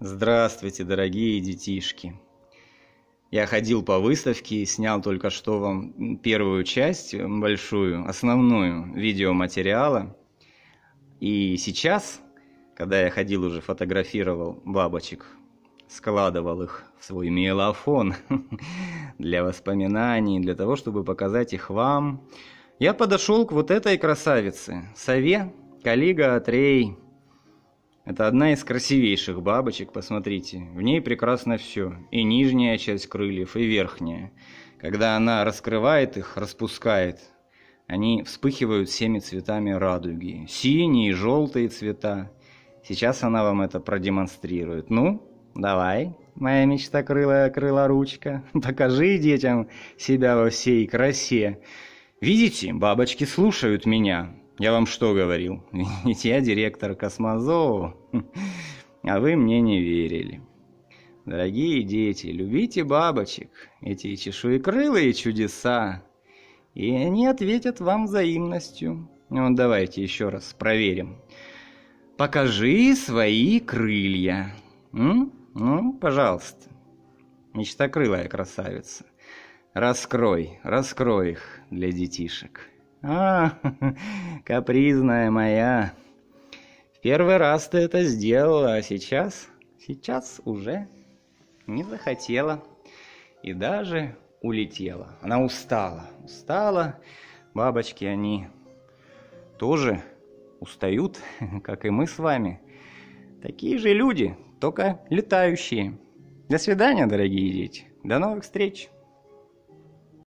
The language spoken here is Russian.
Здравствуйте, дорогие детишки! Я ходил по выставке и снял только что вам первую часть, большую, основную видеоматериала. И сейчас, когда я ходил уже фотографировал бабочек, складывал их в свой мелофон для воспоминаний, для того, чтобы показать их вам, я подошел к вот этой красавице, сове Калига Атрей – это одна из красивейших бабочек, посмотрите. В ней прекрасно все. И нижняя часть крыльев, и верхняя. Когда она раскрывает их, распускает, они вспыхивают всеми цветами радуги. Синие, желтые цвета. Сейчас она вам это продемонстрирует. Ну, давай, моя мечта крылая крылоручка. Покажи детям себя во всей красе. Видите, бабочки слушают меня. Я вам что говорил? Ведь я директор Космозоу, а вы мне не верили. Дорогие дети, любите бабочек, эти чешуекрылые чудеса, и они ответят вам взаимностью. Ну, давайте еще раз проверим. Покажи свои крылья. М? Ну, пожалуйста. Мечтокрылая красавица. Раскрой, раскрой их для детишек. «А, капризная моя, в первый раз ты это сделала, а сейчас, сейчас уже не захотела и даже улетела. Она устала, устала, бабочки, они тоже устают, как и мы с вами. Такие же люди, только летающие. До свидания, дорогие дети. До новых встреч.